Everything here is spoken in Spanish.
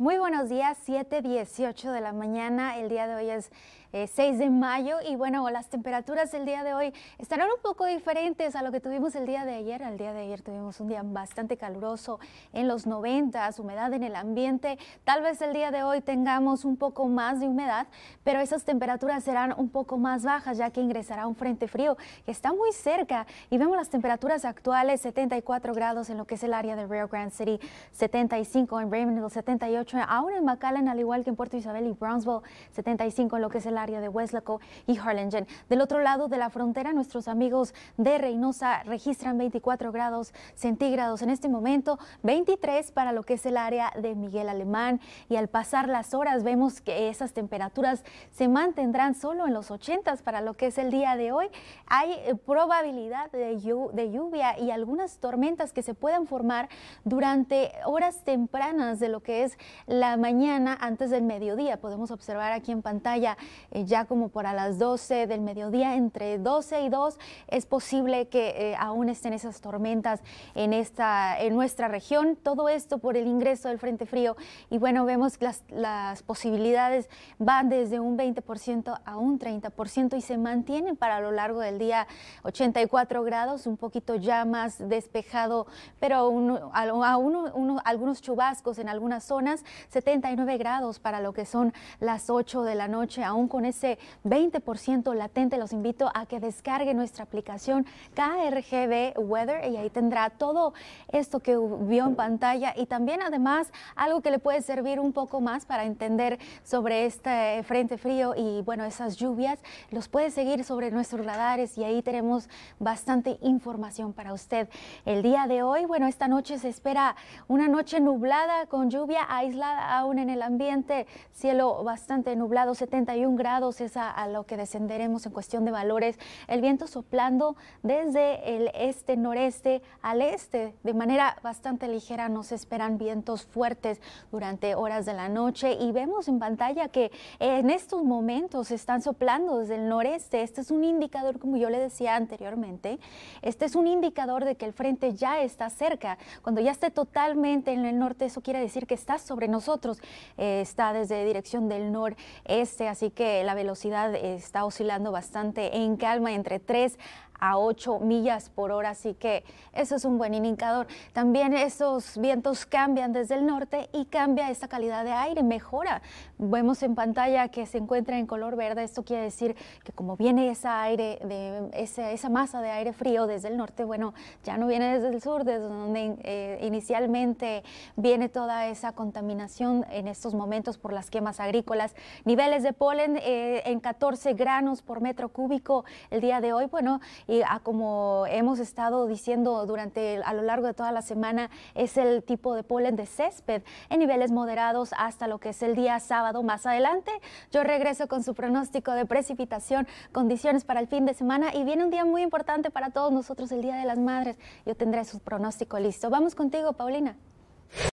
Muy buenos días, 7:18 de la mañana. El día de hoy es 6 eh, de mayo y bueno, las temperaturas del día de hoy estarán un poco diferentes a lo que tuvimos el día de ayer. El día de ayer tuvimos un día bastante caluroso en los 90, humedad en el ambiente. Tal vez el día de hoy tengamos un poco más de humedad, pero esas temperaturas serán un poco más bajas ya que ingresará un frente frío que está muy cerca y vemos las temperaturas actuales 74 grados en lo que es el área de Rio Grande City, 75 en Raymondville, 78 aún en McAllen, al igual que en Puerto Isabel y Brownsville, 75 en lo que es el área de Weslaco y Harlingen. Del otro lado de la frontera, nuestros amigos de Reynosa registran 24 grados centígrados en este momento, 23 para lo que es el área de Miguel Alemán y al pasar las horas vemos que esas temperaturas se mantendrán solo en los 80 para lo que es el día de hoy. Hay eh, probabilidad de lluvia y algunas tormentas que se puedan formar durante horas tempranas de lo que es la mañana antes del mediodía. Podemos observar aquí en pantalla eh, ya como por a las 12 del mediodía, entre 12 y 2, es posible que eh, aún estén esas tormentas en, esta, en nuestra región. Todo esto por el ingreso del Frente Frío. Y bueno, vemos que las, posibilidades van desde un 20% a un 30% y se mantienen para lo largo del día 84 grados, un poquito ya más despejado, pero aún algunos chubascos en algunas zonas 79 grados para lo que son las 8 de la noche, aún con ese 20% latente. Los invito a que descargue nuestra aplicación KRGB Weather y ahí tendrá todo esto que vio en pantalla y también además algo que le puede servir un poco más para entender sobre este frente frío y bueno, esas lluvias. Los puede seguir sobre nuestros radares y ahí tenemos bastante información para usted. El día de hoy, bueno, esta noche se espera una noche nublada con lluvia aislada aún en el ambiente, cielo bastante nublado, 71 grados es a, a, lo que descenderemos en cuestión de valores, el viento soplando desde el este noreste al este de manera bastante ligera, nos esperan vientos fuertes durante horas de la noche y vemos en pantalla que en estos momentos están soplando desde el noreste, este es un indicador como yo le decía anteriormente, este es un indicador de que el frente ya está cerca, cuando ya esté totalmente en el norte eso quiere decir que está sobre nosotros. Eh, está desde dirección del noreste, así que la velocidad está oscilando bastante en calma entre 3 a 8 millas por hora, así que eso es un buen indicador. También esos vientos cambian desde el norte y cambia esta calidad de aire, mejora. Vemos en pantalla que se encuentra en color verde, esto quiere decir que como viene esa aire, de, esa, esa masa de aire frío desde el norte, bueno, ya no viene desde el sur, desde donde eh, inicialmente viene toda esa contaminación en estos momentos por las quemas agrícolas. Niveles de polen eh, en 14 granos por metro cúbico el día de hoy. Bueno, y ah, como hemos estado diciendo durante a lo largo de toda la semana, es el tipo de polen de césped en niveles moderados hasta lo que es el día sábado. Más adelante, yo regreso con su pronóstico de precipitación, condiciones para el fin de semana y viene un día muy importante para todos nosotros, el Día de las Madres. Yo tendré su pronóstico listo. Vamos contigo, Paulina.